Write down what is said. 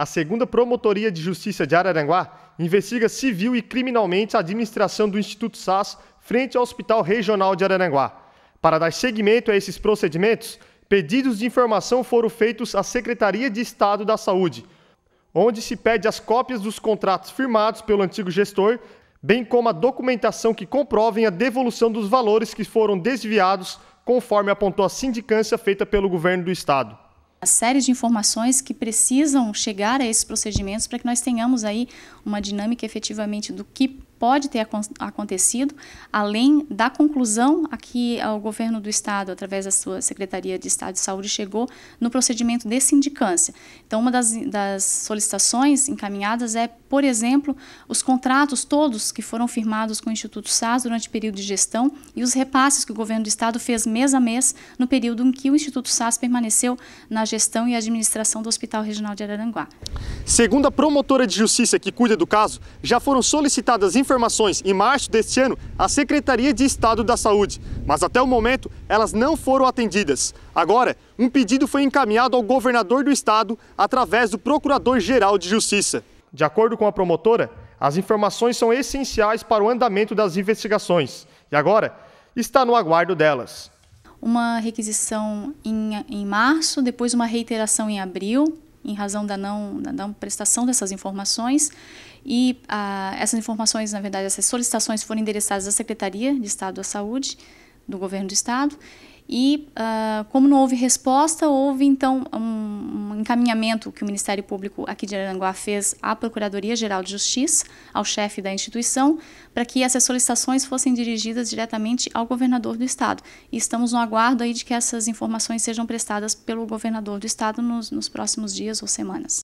A segunda Promotoria de Justiça de Araranguá investiga civil e criminalmente a administração do Instituto SAS frente ao Hospital Regional de Araranguá. Para dar seguimento a esses procedimentos, pedidos de informação foram feitos à Secretaria de Estado da Saúde, onde se pede as cópias dos contratos firmados pelo antigo gestor, bem como a documentação que comprovem a devolução dos valores que foram desviados, conforme apontou a sindicância feita pelo governo do estado uma série de informações que precisam chegar a esses procedimentos para que nós tenhamos aí uma dinâmica efetivamente do que pode ter ac acontecido, além da conclusão a que eh, o governo do Estado, através da sua Secretaria de Estado de Saúde, chegou no procedimento de sindicância. Então, uma das, das solicitações encaminhadas é, por exemplo, os contratos todos que foram firmados com o Instituto SAS durante o período de gestão e os repasses que o governo do Estado fez mês a mês no período em que o Instituto SAS permaneceu na gestão e administração do Hospital Regional de Araranguá. Segundo a promotora de justiça que cuida do caso, já foram solicitadas informações informações em março deste ano à Secretaria de Estado da Saúde, mas até o momento elas não foram atendidas. Agora, um pedido foi encaminhado ao governador do estado através do Procurador-Geral de Justiça. De acordo com a promotora, as informações são essenciais para o andamento das investigações e agora está no aguardo delas. Uma requisição em, em março, depois uma reiteração em abril, em razão da não, da não prestação dessas informações. E ah, essas informações, na verdade, essas solicitações foram endereçadas à Secretaria de Estado da Saúde do Governo do Estado. E ah, como não houve resposta, houve então um, encaminhamento que o Ministério Público aqui de Aranguá fez à Procuradoria-Geral de Justiça, ao chefe da instituição, para que essas solicitações fossem dirigidas diretamente ao governador do Estado. E estamos no aguardo aí de que essas informações sejam prestadas pelo governador do Estado nos, nos próximos dias ou semanas.